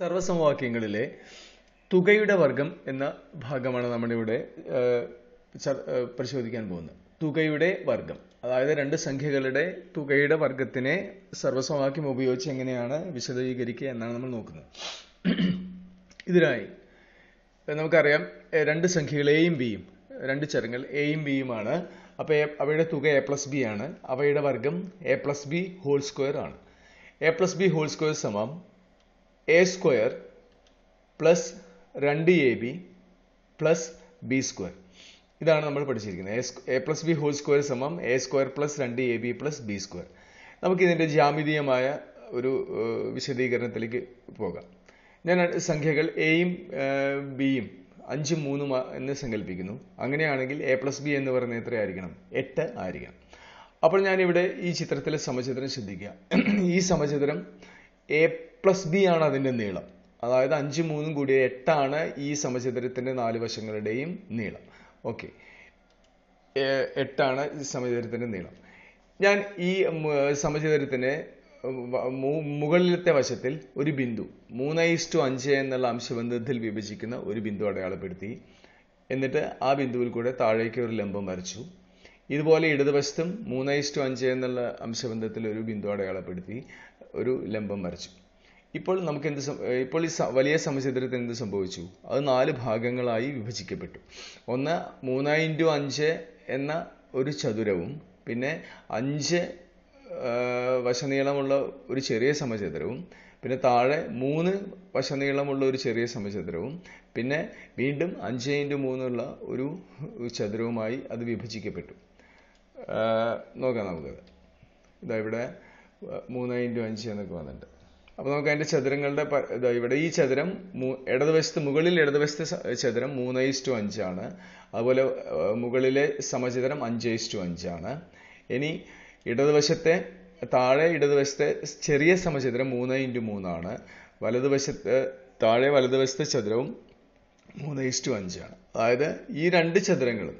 സർവസമവാക്യങ്ങളിലെ തുകയുടെ വർഗം എന്ന ഭാഗമാണ് നമ്മളിവിടെ പരിശോധിക്കാൻ പോകുന്നത് തുകയുടെ വർഗം അതായത് രണ്ട് സംഖ്യകളുടെ തുകയുടെ വർഗത്തിനെ സർവസമവാക്യം ഉപയോഗിച്ച് എങ്ങനെയാണ് വിശദീകരിക്കുക എന്നാണ് നമ്മൾ നോക്കുന്നത് ഇതിനായി നമുക്കറിയാം രണ്ട് സംഖ്യകൾ എയും ബിയും രണ്ട് ചരങ്ങൾ എയും ബിയുമാണ് അപ്പോൾ അവയുടെ തുക എ പ്ലസ് ബി ആണ് അവയുടെ വർഗം A plus B whole square ആണ് A plus B whole square സമം എ സ്ക്വയർ പ്ലസ് രണ്ട് A B plus B square ഇതാണ് നമ്മൾ പഠിച്ചിരിക്കുന്നത് A A plus B whole square സമം എ സ്ക്വയർ പ്ലസ് രണ്ട് A B plus B square നമുക്കിതിൻ്റെ ജാമിതീയമായ ഒരു വിശദീകരണത്തിലേക്ക് പോകാം ഞാൻ സംഖ്യകൾ എയും ബിയും അഞ്ചും മൂന്നും എന്ന് സങ്കല്പിക്കുന്നു അങ്ങനെയാണെങ്കിൽ എ പ്ലസ് ബി എന്ന് പറയുന്നത് എത്രയായിരിക്കണം എട്ട് ആയിരിക്കണം അപ്പോൾ ഞാനിവിടെ ഈ ചിത്രത്തിലെ സമചിത്രം ശ്രദ്ധിക്കുക ഈ സമചിത്രം എ പ്ലസ് ബി ആണ് അതിൻ്റെ നീളം അതായത് അഞ്ച് മൂന്നും കൂടി എട്ടാണ് ഈ സമചതുരത്തിൻ്റെ നാല് വശങ്ങളുടെയും നീളം ഓക്കെ എട്ടാണ് സമചതുരത്തിൻ്റെ നീളം ഞാൻ ഈ സമചതുരത്തിൻ്റെ മുകളിലത്തെ വശത്തിൽ ഒരു ബിന്ദു മൂന്ന് ടു അഞ്ച് എന്നുള്ള അംശബന്ധത്തിൽ വിഭജിക്കുന്ന ഒരു ബിന്ദു അടയാളപ്പെടുത്തി എന്നിട്ട് ആ ബിന്ദുവിൽ കൂടെ താഴേക്ക് ഒരു ലംബം വരച്ചു ഇതുപോലെ ഇടതുവശത്തും മൂന്ന് ടു അഞ്ച് എന്നുള്ള അംശബന്ധത്തിൽ ഒരു ബിന്ദു അടയാളപ്പെടുത്തി ഒരു ലംബം വരച്ചു ഇപ്പോൾ നമുക്ക് എന്ത് ഇപ്പോൾ ഈ വലിയ സമചതുരത്തിന് എന്ത് സംഭവിച്ചു അത് നാല് ഭാഗങ്ങളായി വിഭജിക്കപ്പെട്ടു ഒന്ന് മൂന്ന് ഇൻറ്റു അഞ്ച് എന്ന ഒരു ചതുരവും പിന്നെ അഞ്ച് വശനീളമുള്ള ഒരു ചെറിയ സമചതുരവും പിന്നെ താഴെ മൂന്ന് വശനീളമുള്ള ഒരു ചെറിയ സമചതുരവും പിന്നെ വീണ്ടും അഞ്ച് ഇൻറ്റു മൂന്നുള്ള ഒരു ചതുരവുമായി അത് വിഭജിക്കപ്പെട്ടു നോക്കാം നമുക്കത് ഇതാ ഇവിടെ മൂന്ന് ഇൻറ്റു അഞ്ച് എന്നൊക്കെ വന്നിട്ടുണ്ട് അപ്പോൾ നമുക്ക് അതിന്റെ ചതുരങ്ങളുടെ ഇവിടെ ഈ ചതുരം ഇടതുവശത്ത് മുകളിൽ ഇടതുവശത്തെ ചതുരം മൂന്ന് ഇസ്റ്റു അഞ്ചാണ് അതുപോലെ മുകളിലെ സമചിതരം അഞ്ച് ഇസ്റ്റു അഞ്ചാണ് ഇനി ഇടതുവശത്തെ താഴെ ഇടതുവശത്തെ ചെറിയ സമചിതരം മൂന്ന് ഇൻറ്റു മൂന്നാണ് വലതുവശത്ത് താഴെ വലതുവശത്തെ ചതുരവും മൂന്ന് ഇസ്റ്റു അഞ്ചാണ് അതായത് ഈ രണ്ട് ചതുരങ്ങളും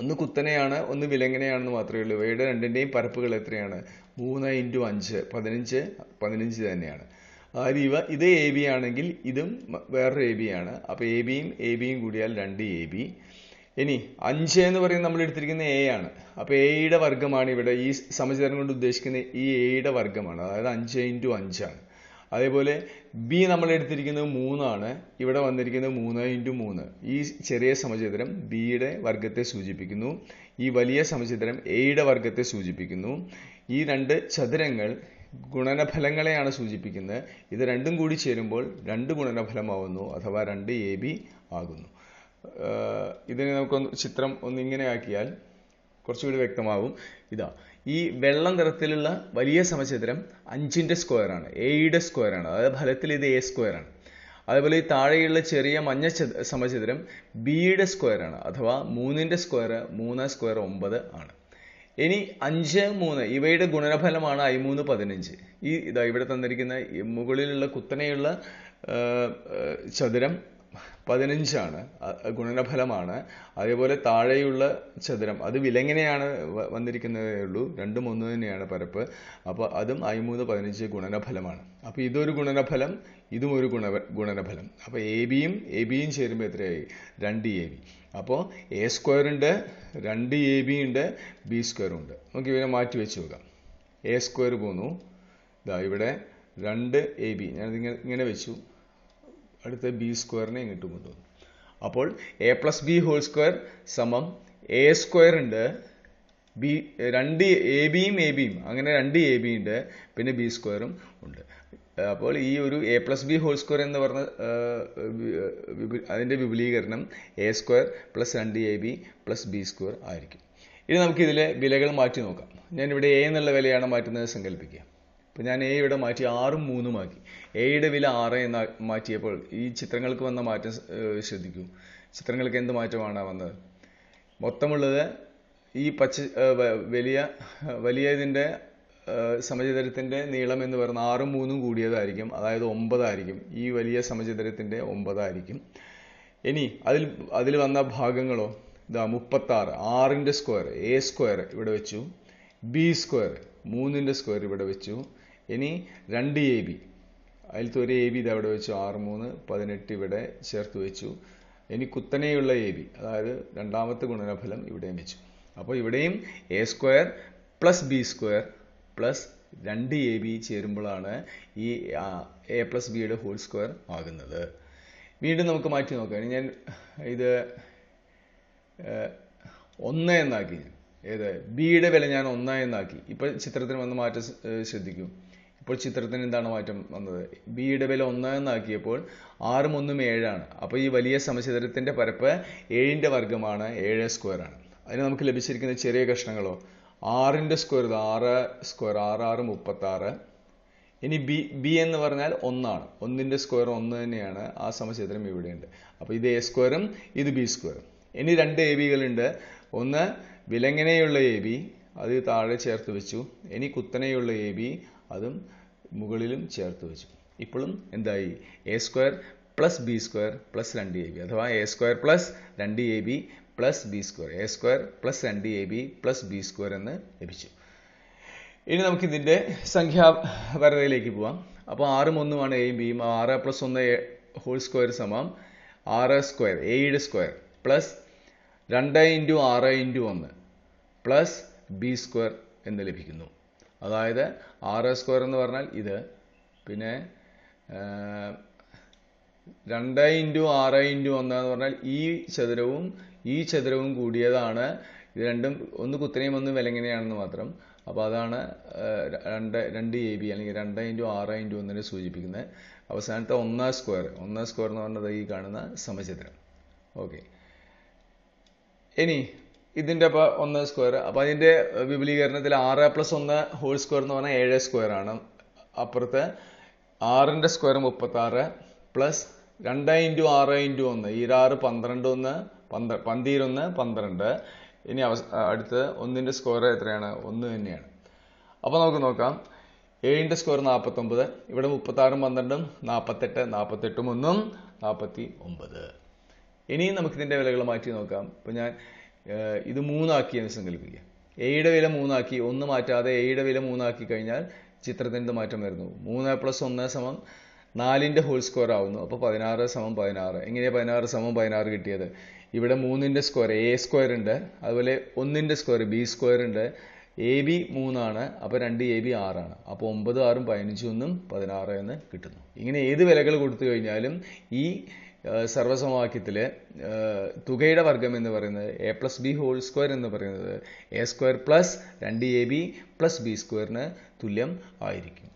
ഒന്ന് കുത്തനെയാണ് ഒന്ന് വിലങ്ങനെയാണെന്ന് മാത്രമേ ഉള്ളൂ ഇവയുടെ രണ്ടിൻ്റെയും പരപ്പുകൾ എത്രയാണ് മൂന്ന് ഇൻറ്റു അഞ്ച് പതിനഞ്ച് പതിനഞ്ച് തന്നെയാണ് അതായത് ഇവ ഇത് എ ബി ആണെങ്കിൽ ഇതും വേറൊരു എ ബി ആണ് അപ്പോൾ എ ബിയും എ ബിയും കൂടിയാൽ രണ്ട് എ ബി ഇനി അഞ്ച് എന്ന് പറയുന്നത് നമ്മൾ എടുത്തിരിക്കുന്നത് എ ആണ് അപ്പോൾ എയുടെ വർഗ്ഗമാണ് ഇവിടെ ഈ സമചിതരം കൊണ്ട് ഉദ്ദേശിക്കുന്നത് ഈ എയുടെ വർഗ്ഗമാണ് അതായത് അഞ്ച് ഇൻറ്റു അഞ്ചാണ് അതേപോലെ ബി നമ്മൾ എടുത്തിരിക്കുന്നത് മൂന്നാണ് ഇവിടെ വന്നിരിക്കുന്നത് മൂന്ന് ഇൻറ്റു മൂന്ന് ഈ ചെറിയ സമചിതരം ബിയുടെ വർഗത്തെ സൂചിപ്പിക്കുന്നു ഈ വലിയ സമചിതരം എയുടെ വർഗത്തെ സൂചിപ്പിക്കുന്നു ഈ രണ്ട് ചതുരങ്ങൾ ഗുണനഫലങ്ങളെയാണ് സൂചിപ്പിക്കുന്നത് ഇത് രണ്ടും കൂടി ചേരുമ്പോൾ രണ്ട് ഗുണനഫലമാവുന്നു അഥവാ രണ്ട് എ ബി ആകുന്നു ഇതിനെ നമുക്കൊന്ന് ചിത്രം ഒന്നിങ്ങനെ ആക്കിയാൽ കുറച്ചുകൂടി വ്യക്തമാവും ഇതാ ഈ വെള്ളം നിറത്തിലുള്ള വലിയ സമചതുരം അഞ്ചിൻ്റെ സ്ക്വയറാണ് എയുടെ സ്ക്വയറാണ് അതായത് ഫലത്തിൽ ഇത് എ സ്ക്വയറാണ് അതേപോലെ ഈ താഴെയുള്ള ചെറിയ മഞ്ഞ സമചതുരം ബിയുടെ സ്ക്വയറാണ് അഥവാ മൂന്നിൻ്റെ സ്ക്വയർ മൂന്ന് സ്ക്വയർ ഒമ്പത് ആണ് ഇനി അഞ്ച് മൂന്ന് ഇവയുടെ ഗുണനഫലമാണ് ഐമൂന്ന് പതിനഞ്ച് ഈ ഇതാ ഇവിടെ തന്നിരിക്കുന്ന മുകളിലുള്ള കുത്തനെയുള്ള ചതുരം പതിനഞ്ചാണ് ഗുണനഫലമാണ് അതേപോലെ താഴെയുള്ള ചതുരം അത് വിലങ്ങനെയാണ് വന്നിരിക്കുന്നതേ ഉള്ളൂ രണ്ടും ഒന്ന് തന്നെയാണ് പരപ്പ് അപ്പോൾ അതും അയിമൂന്ന് പതിനഞ്ച് ഗുണനഫലമാണ് അപ്പോൾ ഇതൊരു ഗുണനഫലം ഇതും ഒരു ഗുണ ഗുണനഫലം അപ്പോൾ എ ബിയും എ ബിയും ചേരുമ്പോൾ എത്രയായി രണ്ട് എ ബി അപ്പോൾ എ സ്ക്വയറുണ്ട് രണ്ട് എ ബി ഉണ്ട് ബി സ്ക്വയറും ഉണ്ട് നമുക്ക് ഇവരെ മാറ്റി വെച്ച് നോക്കാം എ സ്ക്വയർ പോന്നു ഇതാ ഇവിടെ രണ്ട് എ ബി ഞാനിത് ഇങ്ങനെ ഇങ്ങനെ വെച്ചു അടുത്ത ബി സ്ക്വയറിനെ ഇങ്ങോട്ട് കൊണ്ടുവന്നു അപ്പോൾ A plus B whole square സമം എ സ്ക്വയർ ഉണ്ട് ബി രണ്ട് എ ബിയും എ ബിയും അങ്ങനെ രണ്ട് എ ബി ഉണ്ട് പിന്നെ ബി സ്ക്വയറും ഉണ്ട് അപ്പോൾ ഈ ഒരു A plus B whole square എന്ന് പറഞ്ഞ അതിൻ്റെ വിപുലീകരണം എ സ്ക്വയർ പ്ലസ് രണ്ട് A B plus B square ആയിരിക്കും ഇനി നമുക്കിതിലെ വിലകൾ മാറ്റി നോക്കാം ഞാനിവിടെ എ എന്നുള്ള വിലയാണ് മാറ്റുന്നത് സങ്കല്പിക്കുക അപ്പം ഞാൻ എ ഇവിടെ മാറ്റി ആറും മൂന്നും ആക്കി എയുടെ വില ആറ് എന്ന് മാറ്റിയപ്പോൾ ഈ ചിത്രങ്ങൾക്ക് വന്ന മാറ്റം ശ്രദ്ധിക്കൂ ചിത്രങ്ങൾക്ക് എന്ത് മാറ്റമാണ് വന്നത് മൊത്തമുള്ളത് ഈ പച്ച വലിയ ഇതിൻ്റെ സമചിതരത്തിൻ്റെ നീളം എന്ന് പറയുന്ന ആറും മൂന്നും കൂടിയതായിരിക്കും അതായത് ഒമ്പതായിരിക്കും ഈ വലിയ സമചിതരത്തിൻ്റെ ഒമ്പതായിരിക്കും ഇനി അതിൽ അതിൽ വന്ന ഭാഗങ്ങളോ ഇതാ മുപ്പത്താറ് ആറിൻ്റെ സ്ക്വയർ എ സ്ക്വയർ ഇവിടെ വെച്ചു ബി സ്ക്വയർ മൂന്നിൻ്റെ സ്ക്വയർ ഇവിടെ വെച്ചു ഇനി രണ്ട് എ ബി അതിലത്തെ ഒരു എ ബി ഇത് അവിടെ വെച്ചു ആറ് മൂന്ന് പതിനെട്ട് ഇവിടെ ചേർത്ത് വെച്ചു ഇനി കുത്തനെയുള്ള എ ബി അതായത് രണ്ടാമത്തെ ഗുണനഫലം ഇവിടെയും വെച്ചു അപ്പോൾ ഇവിടെയും A square plus B square plus രണ്ട് എ ബി ചേരുമ്പോഴാണ് ഈ എ പ്ലസ് ബിയുടെ ഹോൾ സ്ക്വയർ ആകുന്നത് വീണ്ടും നമുക്ക് മാറ്റി നോക്കാം ഞാൻ ഇത് ഒന്ന് എന്നാക്കി ഏത് ബിയുടെ വില ഞാൻ ഒന്ന് എന്നാക്കി ഇപ്പം ചിത്രത്തിന് വന്ന് മാറ്റം ശ്രദ്ധിക്കും ഇപ്പോൾ ചിത്രത്തിന് എന്താണ് മാറ്റം വന്നത് ബി യുടെ വില ഒന്ന് എന്നാക്കിയപ്പോൾ ആറും ഒന്നും ഏഴാണ് അപ്പോൾ ഈ വലിയ സമചിത്രത്തിൻ്റെ പരപ്പ് ഏഴിൻ്റെ വർഗ്ഗമാണ് ഏഴ് സ്ക്വയറാണ് അതിന് നമുക്ക് ലഭിച്ചിരിക്കുന്ന ചെറിയ കഷ്ണങ്ങളോ ആറിൻ്റെ സ്ക്വയർ ആറ് സ്ക്വയർ ആറ് ആറ് മുപ്പത്താറ് ഇനി ബി ബി എന്ന് പറഞ്ഞാൽ ഒന്നാണ് ഒന്നിൻ്റെ സ്ക്വയർ ഒന്ന് തന്നെയാണ് ആ സമചിത്രം ഇവിടെയുണ്ട് അപ്പോൾ ഇത് എ സ്ക്വയറും ഇത് ബി സ്ക്വയറും ഇനി രണ്ട് എ ബികളുണ്ട് ഒന്ന് വിലങ്ങനെയുള്ള എ ബി അത് താഴെ ചേർത്ത് വെച്ചു ഇനി കുത്തനെയുള്ള എ ബി അതും മുകളിലും ചേർത്ത് വെച്ചു ഇപ്പോഴും എന്തായി A square plus B square plus രണ്ട് എ ബി അഥവാ എ സ്ക്വയർ പ്ലസ് രണ്ട് A B plus B square A square plus രണ്ട് A B plus B square എന്ന് ലഭിച്ചു ഇനി നമുക്കിതിൻ്റെ സംഖ്യാപരതയിലേക്ക് പോവാം അപ്പോൾ ആറും ഒന്നുമാണ് എയും ബിയും ആറ് പ്ലസ് ഒന്ന് ഹോൾ സ്ക്വയർ സമം ആറ് സ്ക്വയർ എയുടെ സ്ക്വയർ പ്ലസ് രണ്ട് ഇൻറ്റു ആറ് ഇൻറ്റു ഒന്ന് പ്ലസ് ബി സ്ക്വയർ എന്ന് ലഭിക്കുന്നു അതായത് ആർ സ്ക്വയർ എന്ന് പറഞ്ഞാൽ ഇത് പിന്നെ രണ്ട് ഇൻറ്റു ആറ് ഇൻറ്റു ഒന്ന് എന്ന് പറഞ്ഞാൽ ഈ ചതുരവും ഈ ചതുരവും കൂടിയതാണ് ഇത് രണ്ടും ഒന്ന് കുത്തനെയും ഒന്ന് വിലങ്ങനെയാണെന്ന് മാത്രം അപ്പോൾ അതാണ് രണ്ട് രണ്ട് എ ബി അല്ലെങ്കിൽ രണ്ട് ഇൻറ്റു ആറ് ഇൻറ്റു ഒന്നിനെ സൂചിപ്പിക്കുന്നത് അവസാനത്തെ ഒന്നാം സ്ക്വയർ ഒന്നാം സ്ക്വയർ എന്ന് പറഞ്ഞത് ഈ കാണുന്ന സമചിത്രം ഓക്കെ ഇനി ഇതിന്റെ അപ്പോൾ ഒന്ന് സ്ക്വയർ അപ്പോൾ അതിന്റെ വിപുലീകരണത്തിൽ ആറ് പ്ലസ് ഒന്ന് ഹോൾ സ്ക്വയർ എന്ന് പറഞ്ഞാൽ ഏഴ് സ്ക്വയർ ആണ് അപ്പുറത്ത് ആറിന്റെ സ്ക്വയർ മുപ്പത്തി ആറ് പ്ലസ് രണ്ട് ഇൻറ്റു ആറ് ഇൻറ്റു ഒന്ന് ഇരാറ് പന്ത്രണ്ട് ഒന്ന് പന്ത്ര പന്തിരൊന്ന് പന്ത്രണ്ട് ഇനി അവസ അടുത്ത് ഒന്നിൻ്റെ സ്ക്വയർ എത്രയാണ് ഒന്ന് തന്നെയാണ് അപ്പോൾ നമുക്ക് നോക്കാം ഏഴിൻ്റെ സ്ക്വയർ നാൽപ്പത്തൊമ്പത് ഇവിടെ മുപ്പത്താറും പന്ത്രണ്ടും നാൽപ്പത്തെട്ട് നാൽപ്പത്തെട്ടും ഒന്നും നാൽപ്പത്തി ഒമ്പത് ഇനിയും നമുക്കിതിൻ്റെ വിലകൾ മാറ്റി നോക്കാം ഇപ്പോൾ ഞാൻ ഇത് മൂന്നാക്കി എന്ന് സങ്കല്പിക്കുക എയുടെ വില മൂന്നാക്കി ഒന്ന് മാറ്റാതെ എയുടെ വില മൂന്നാക്കി കഴിഞ്ഞാൽ ചിത്രത്തിൻ്റെ മാറ്റം വരുന്നു മൂന്ന് പ്ലസ് ഒന്ന് സമം നാലിൻ്റെ ഹോൾ സ്ക്വയർ ആവുന്നു അപ്പോൾ പതിനാറ് സമം പതിനാറ് എങ്ങനെയാണ് പതിനാറ് സമം പതിനാറ് കിട്ടിയത് ഇവിടെ മൂന്നിൻ്റെ സ്ക്വയർ എ സ്ക്വയർ ഉണ്ട് അതുപോലെ ഒന്നിൻ്റെ സ്ക്വയർ ബി സ്ക്വയർ ഉണ്ട് എ ബി മൂന്നാണ് അപ്പോൾ രണ്ട് എ ബി ആറാണ് അപ്പോൾ ഒമ്പത് ആറും പതിനഞ്ചും ഒന്നും പതിനാറ് എന്ന് കിട്ടുന്നു ഇങ്ങനെ ഏത് വിലകൾ കൊടുത്തു കഴിഞ്ഞാലും ഈ സർവ്വസമവാക്യത്തിൽ തുകയുടെ വർഗം എന്ന് പറയുന്നത് A plus B whole square എന്ന് പറയുന്നത് എ സ്ക്വയർ പ്ലസ് രണ്ട് എ ബി പ്ലസ് ബി സ്ക്വയറിന് തുല്യം ആയിരിക്കും